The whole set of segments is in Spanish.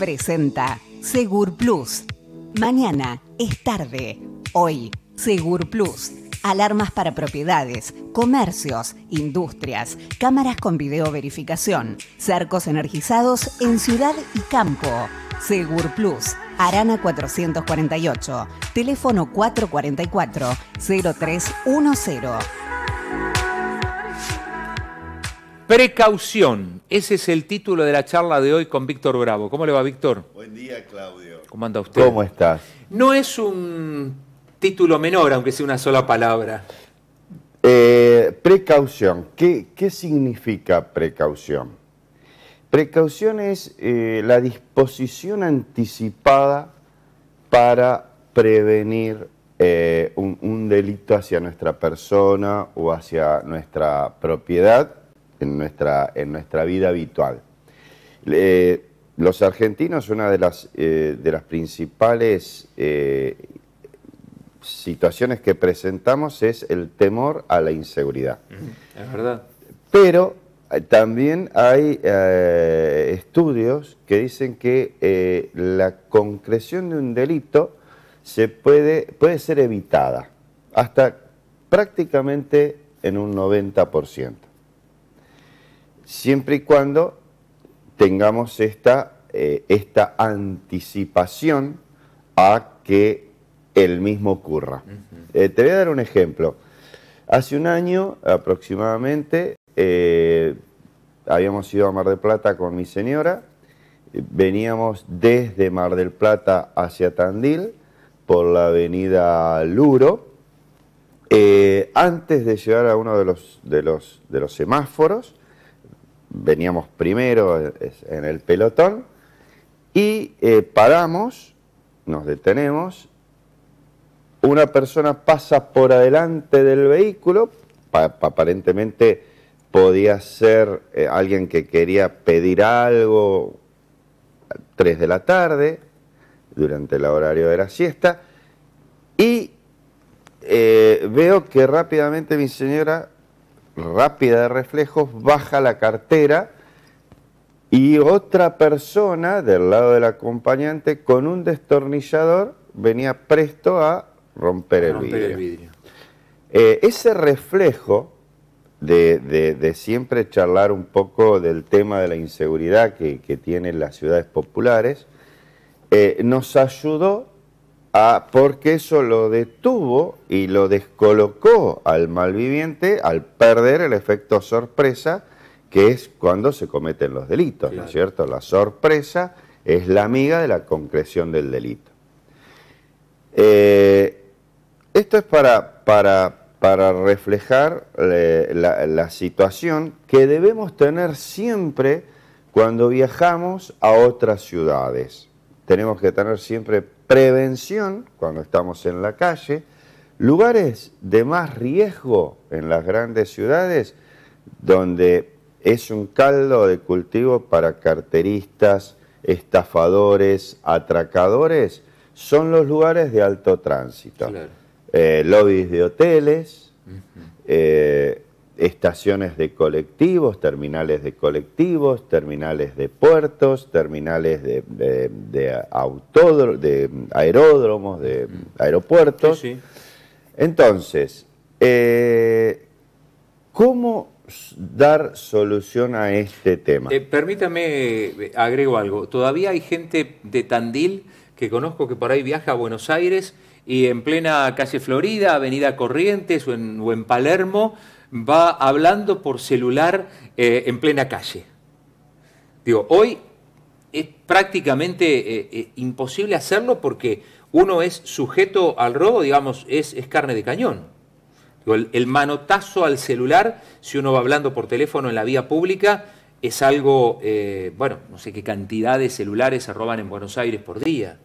presenta Segur Plus. Mañana es tarde. Hoy, Segur Plus. Alarmas para propiedades, comercios, industrias, cámaras con video verificación, cercos energizados en ciudad y campo. Segur Plus, Arana 448, teléfono 444 0310. Precaución. Ese es el título de la charla de hoy con Víctor Bravo. ¿Cómo le va, Víctor? Buen día, Claudio. ¿Cómo anda usted? ¿Cómo estás? No es un título menor, aunque sea una sola palabra. Eh, precaución. ¿Qué, significa precaución? Precaución es eh, la disposición anticipada para prevenir eh, un delito hacia nuestra persona o hacia nuestra propiedad en nuestra, en nuestra vida habitual. Eh, los argentinos, una de las, eh, de las principales eh, situaciones que presentamos es el temor a la inseguridad. Es verdad. Pero también hay estudios que dicen que la concreción de un delito se puede, puede ser evitada hasta prácticamente en un 90% siempre y cuando tengamos eh, esta, anticipación a que el mismo ocurra. Eh, te voy a dar un ejemplo. Hace un año aproximadamente eh, habíamos ido a Mar del Plata con mi señora, veníamos desde Mar del Plata hacia Tandil por la avenida Luro. antes de llegar a uno de los, los, de los semáforos, veníamos primero en el pelotón y eh, paramos, nos detenemos, una persona pasa por adelante del vehículo, aparentemente podía ser eh, alguien que quería pedir algo a 3 de la tarde, durante el horario de la siesta, y eh, veo que rápidamente mi señora rápida de reflejos, baja la cartera y otra persona del lado del acompañante con un destornillador venía presto a romper, el, vidrio. Eh, ese reflejo de, siempre charlar un poco del tema de la inseguridad que, tienen las ciudades populares, eh, nos ayudó Ah, porque eso lo detuvo y lo descolocó al malviviente al perder el efecto sorpresa, que es cuando se cometen los delitos, ¿no es cierto? La sorpresa es la amiga de la concreción del delito. Eh, esto es para, para, reflejar eh, la situación que debemos tener siempre cuando viajamos a otras ciudades. Tenemos que tener siempre prevención cuando estamos en la calle, lugares de más riesgo en las grandes ciudades donde es un caldo de cultivo para carteristas, estafadores, atracadores, son los lugares de alto tránsito. Eh, lobbies de hoteles, estaciones de colectivos, terminales de colectivos, terminales de puertos, terminales de, aeródromos, de aeropuertos. Entonces, eh, ¿cómo dar solución a este tema? Eh, permítame, eh, agrego algo. Todavía hay gente de Tandil que conozco que por ahí viaja a Buenos Aires y en plena calle Florida, Avenida Corrientes o en Palermo, va hablando por celular eh, en plena calle. Digo, hoy es prácticamente eh, eh, imposible hacerlo porque uno es sujeto al robo, digamos, es, carne de cañón. el, manotazo al celular, si uno va hablando por teléfono en la vía pública, es algo, bueno, no sé qué cantidad de celulares se roban en Buenos Aires por día.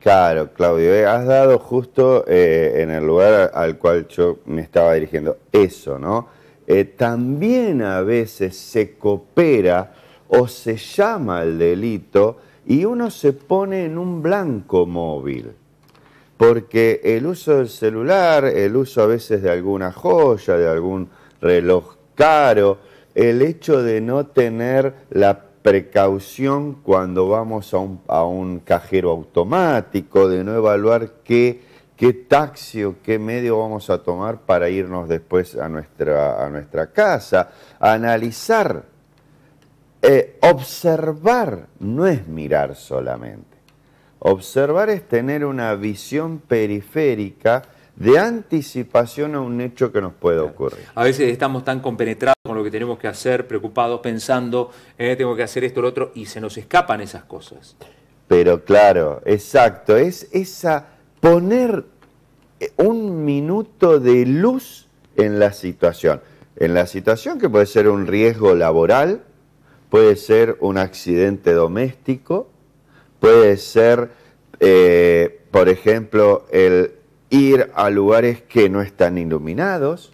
Claro, Claudio, eh, has dado justo eh, en el lugar al cual yo me estaba dirigiendo. Eso, ¿no? Eh, también a veces se coopera o se llama el delito y uno se pone en un blanco móvil. Porque el uso del celular, el uso a veces de alguna joya, de algún reloj caro, el hecho de no tener la precaución cuando vamos a un, cajero automático, de no evaluar qué, taxi o qué medio vamos a tomar para irnos después a nuestra, a nuestra casa, analizar, eh, observar, no es mirar solamente. Observar es tener una visión periférica de anticipación a un hecho que nos pueda ocurrir. A veces estamos tan compenetrados con lo que tenemos que hacer, preocupados, pensando, eh, tengo que hacer esto, lo otro, y se nos escapan esas cosas. Pero claro, exacto, es esa poner eh, un minuto de luz en la situación. En la situación que puede ser un riesgo laboral, puede ser un accidente doméstico, puede ser, eh, por ejemplo, el ir a lugares que no están iluminados,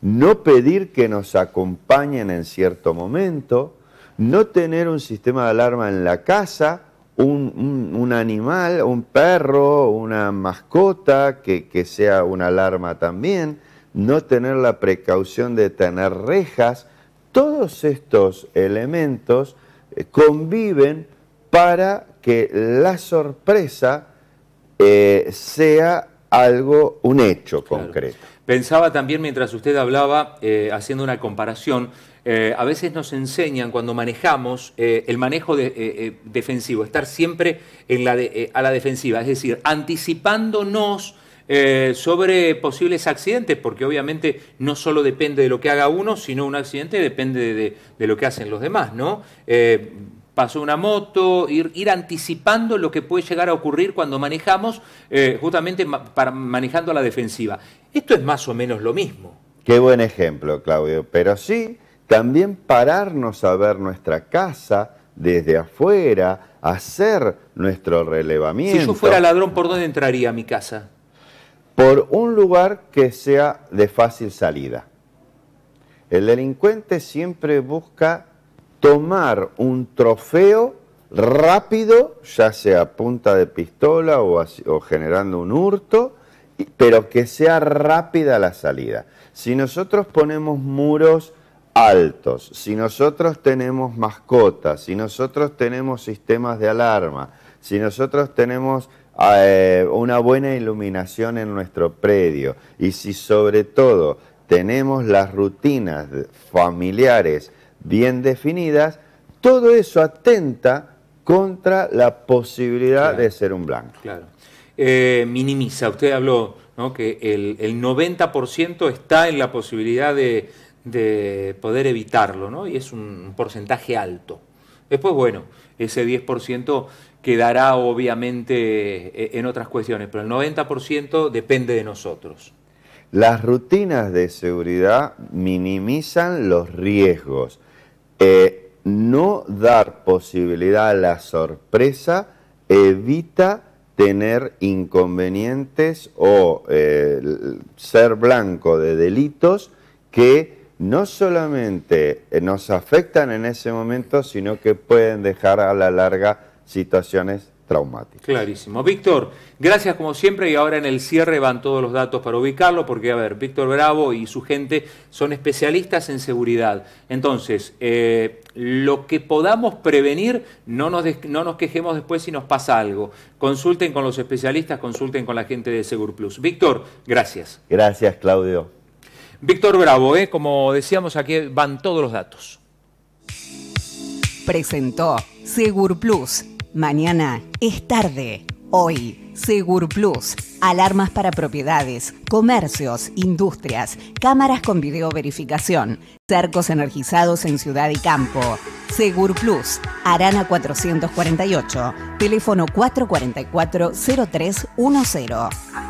no pedir que nos acompañen en cierto momento, no tener un sistema de alarma en la casa, un, animal, un perro, una mascota que, sea una alarma también, no tener la precaución de tener rejas, todos estos elementos eh, conviven para que la sorpresa eh, sea algo, un hecho concreto. Pensaba también mientras usted hablaba, eh, haciendo una comparación, eh, a veces nos enseñan cuando manejamos eh, el manejo defensivo, estar siempre a la defensiva, es decir, anticipándonos sobre posibles accidentes, porque obviamente no solo depende de lo que haga uno, sino un accidente depende de, de lo que hacen los demás, ¿no? Paso una moto, ir, anticipando lo que puede llegar a ocurrir cuando manejamos, eh, justamente para, manejando a la defensiva. Esto es más o menos lo mismo. Qué buen ejemplo, Claudio. Pero sí, también pararnos a ver nuestra casa desde afuera, hacer nuestro relevamiento. Si yo fuera ladrón, ¿por dónde entraría mi casa? Por un lugar que sea de fácil salida. El delincuente siempre busca tomar un trofeo rápido, ya sea a punta de pistola o, generando un hurto, pero que sea rápida la salida. Si nosotros ponemos muros altos, si nosotros tenemos mascotas, si nosotros tenemos sistemas de alarma, si nosotros tenemos eh, una buena iluminación en nuestro predio y si sobre todo tenemos las rutinas familiares bien definidas, todo eso atenta contra la posibilidad de ser un blanco. Claro. Eh, minimiza, usted habló que el, 90% está en la posibilidad de, de poder evitarlo, ¿no? y es un porcentaje alto. Después, bueno, ese 10% quedará obviamente e, en otras cuestiones, pero el 90% depende de nosotros. Las rutinas de seguridad minimizan los riesgos eh, no dar posibilidad a la sorpresa evita tener inconvenientes o eh, ser blanco de delitos que no solamente eh, nos afectan en ese momento, sino que pueden dejar a la larga situaciones Clarísimo. Víctor, gracias como siempre y ahora en el cierre van todos los datos para ubicarlo, porque a ver, Víctor Bravo y su gente son especialistas en seguridad. Entonces, eh, lo que podamos prevenir, no nos, no nos quejemos después si nos pasa algo. Consulten con los especialistas, consulten con la gente de Segur Plus. Víctor, gracias. Gracias, Claudio. Víctor Bravo, eh, como decíamos, aquí van todos los datos. Presentó Segur Plus Mañana es tarde. Hoy, Segur Plus, alarmas para propiedades, comercios, industrias, cámaras con video verificación, cercos energizados en ciudad y campo. Segur Plus, Arana 448, teléfono 444 0310.